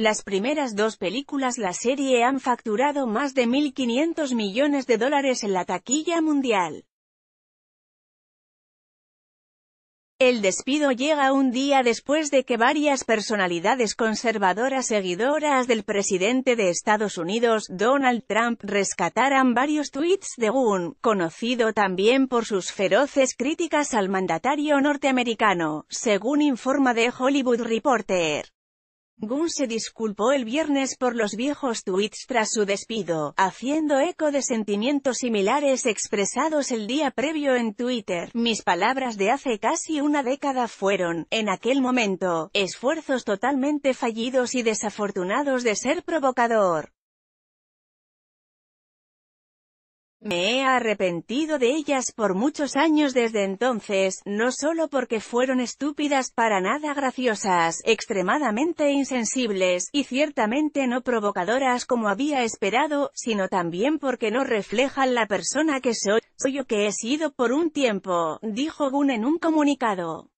Las primeras dos películas la serie han facturado más de 1.500 millones de dólares en la taquilla mundial. El despido llega un día después de que varias personalidades conservadoras seguidoras del presidente de Estados Unidos, Donald Trump, rescataran varios tweets de Gunn, conocido también por sus feroces críticas al mandatario norteamericano, según informa The Hollywood Reporter. Gunn se disculpó el viernes por los viejos tweets tras su despido, haciendo eco de sentimientos similares expresados el día previo en Twitter. Mis palabras de hace casi una década fueron, en aquel momento, esfuerzos totalmente fallidos y desafortunados de ser provocador. Me he arrepentido de ellas por muchos años desde entonces, no solo porque fueron estúpidas, para nada graciosas, extremadamente insensibles, y ciertamente no provocadoras como había esperado, sino también porque no reflejan la persona que soy, soy yo que he sido por un tiempo, dijo Gunn en un comunicado.